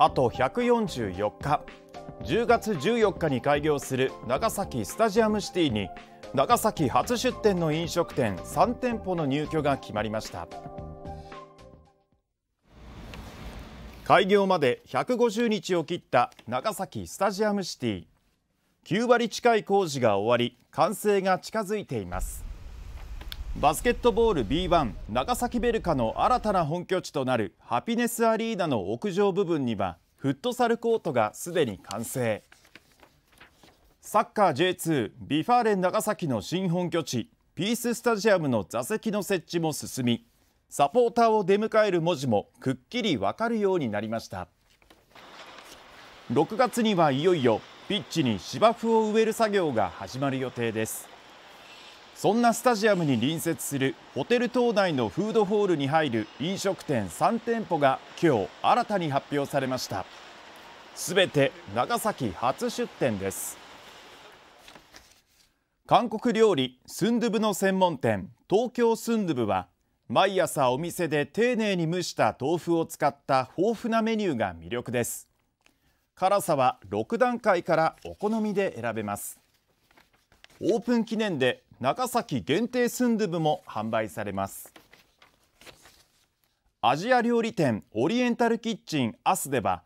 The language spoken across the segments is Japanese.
あと144日10月14日に開業する長崎スタジアムシティに長崎初出店の飲食店3店舗の入居が決まりました開業まで150日を切った長崎スタジアムシティ9割近い工事が終わり完成が近づいていますバスケットボール B1 長崎ベルカの新たな本拠地となるハピネスアリーナの屋上部分にはフットサルコートがすでに完成サッカー J2 ビファーレン長崎の新本拠地ピーススタジアムの座席の設置も進みサポーターを出迎える文字もくっきり分かるようになりました6月にはいよいよピッチに芝生を植える作業が始まる予定ですそんなスタジアムに隣接するホテル島内のフードホールに入る飲食店3店舗が今日新たに発表されましたすべて長崎初出店です韓国料理スンドゥブの専門店東京スンドゥブは毎朝お店で丁寧に蒸した豆腐を使った豊富なメニューが魅力です辛さは6段階からお好みで選べますオープン記念で長崎限定スンドゥブも販売されますアジア料理店オリエンタルキッチンアスでは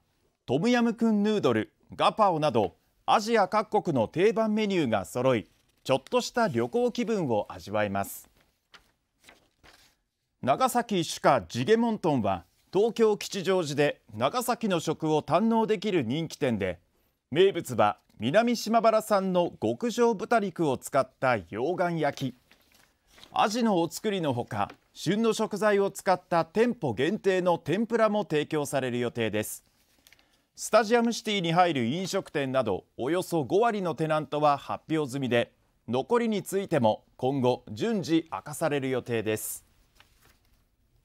トムヤムクンヌードルガパオなどアジア各国の定番メニューが揃いちょっとした旅行気分を味わえます長崎主家ジゲモントンは東京吉祥寺で長崎の食を堪能できる人気店で名物は南島原産の極上豚肉を使った溶岩焼きアジのお造りのほか旬の食材を使った店舗限定の天ぷらも提供される予定ですスタジアムシティに入る飲食店などおよそ5割のテナントは発表済みで残りについても今後順次明かされる予定です